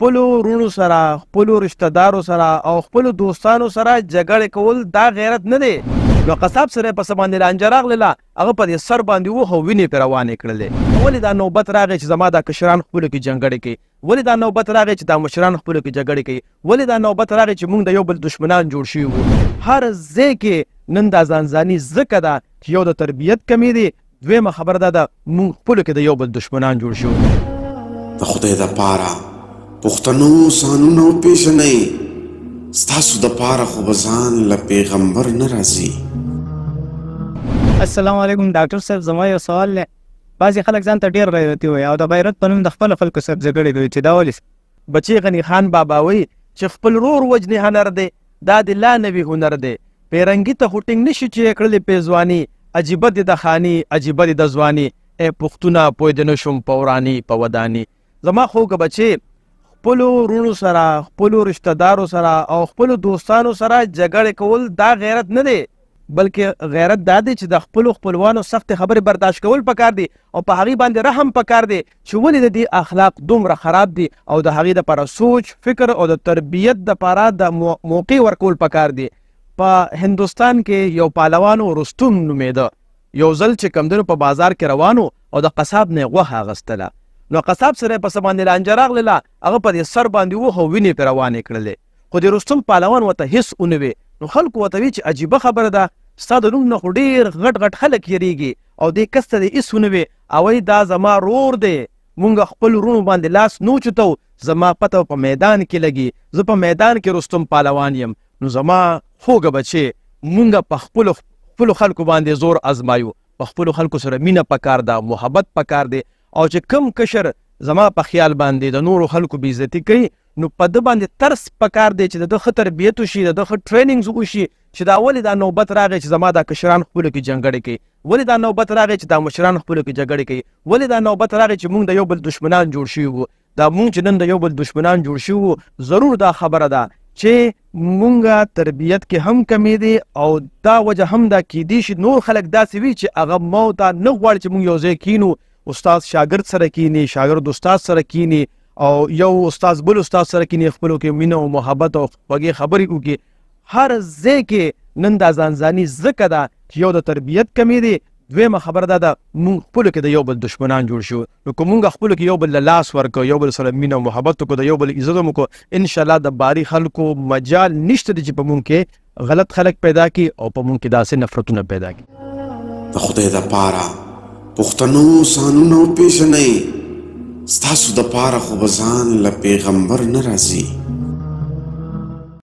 خپل ورونو سره خپل رشتہ دارو سره او خپل دوستانو سره جګړه کول دا غیرت نه دی نو قصاب سره په سباندې لانجراغ لله هغه په سر باندې و خو ویني پر روانې کړلې ولې دا نوبت راغی چې زما د کشران خپل کې جنگړې کې ولې دا نوبت راغی چې د مشران خپل کې جګړې کې ولې دا نوبت راغی چې موږ د یو بل دشمنان جوړ شو هر ځای کې نن دا ځانځاني زکه ده چې یو د تربيت کمی دی دویمه خبر ده د موږ خپل کې د یو بل دشمنان جوړ شو د خدای د پاره پښتنو سانونو پیژنې ستاسو د پاره خو بزان ل پیغمبر ناراضي السلام علیکم ډاکټر صاحب زما یو سوال نه بعضی خلک ځان ته ډیر غیرتی وي او د بیرت په نوم د خپل خلکو سره جګړې کوي چې دا ولې بچی غنی خان بابا وي چې خپل رور وجنی هنر دی دا د لا نبی هنر دی پیرنګي ته هټینګ نشي چې کړلې پیزوانی عجیب دي د خانی عجیب دي د ځواني اے پښتونه پوی د نشم پورانی په ودانی زما خوګه بچی خپل رونو سره خپل رشتہ دارو سره او خپل دوستانو سره جګړه کول دا غیرت نه دی بلکې غیرت دا دی چې د خپل خپلوانو سخت خبرې برداشت کول پکار دی او په هغې باندې رحم پکار دی چې ولې د دې اخلاق دومره خراب دي او د هغې دپاره سوچ فکر او د تربیت دپاره د موقع ورکول پکار دی په هندوستان کې یو پالوان رستم نومېده یو ځل چې کمدنو په بازار کې روانو او د قصاب نه غوښه اغستله نو قصاب سره په سبانه لانجه راغله هغه په سر باندې وخه ویني پر روانې کړلې خو د رستم پهلوان وته هیڅ اونوي نو خلکو وته چې عجیبه خبره ده ستا د نوم نه خو ډېر غټ غټ خلک یریږي او دې کس ته دې هیڅ اونوي او دا زما رور دی مونږ خپل رونو باندې لاس نو چتو زما پته په میدان کې لګي زه په میدان کې رستم پهلوان یم نو زما خوګه بچې مونږ په خپل خپل خلکو باندې زور ازمایو په خپل خلکو سره مینه پکار ده محبت پکار دی او چې کم کشر زما په خیال باندې د نورو خلکو بې عزتي کوي نو په ده باندې ترس پکار دی چې د ده ښه تربیت وشي د ده ښه ټریننګز وشي چې دا ولې دا نوبت راغی چې زما دا کشران خپلو کې جنګړې کوي ولې دا نوبت راغی چې دا مشران خپلو کې جګړې کوي ولې دا نوبت راغی چې موږ د یو بل دشمنان جوړ شوي وو دا مونږ چې نن د یو بل دشمنان جوړ شو ضرور دا خبره ده چې مونږه تربیت کې هم کمې دي او دا وجه هم دا کې دي چې نور خلک داسې وي چې هغه مو ته نه غواړي چې مونږ یو ځای کینو استاد شاګرد سره کینی شاګرد استاد سره کینی او یو استاد بل استاد سره کینی خپلو کې مینه او محبت او وګي خبرې کوي هر ځای کې نن دا ځانځاني زکه ده چې یو د تربیت کمی دی دویمه خبره ده د مونږ خپلو کې د یو بل دشمنان جوړ شو نو که مونږ خپلو کې یو بل لاس ورکو یو بل سره مینه او محبت کو د یو بل عزت مو کو ان شاء الله د باري خلکو مجال نشته چې په مونږ کې غلط خلک پیدا کی او په مونږ کې داسې نفرتونه پیدا کی خدای دا پاره پښتنو سانونو پیژنئ ستاسو د پاره خو بزان له پیغمبر نه راځي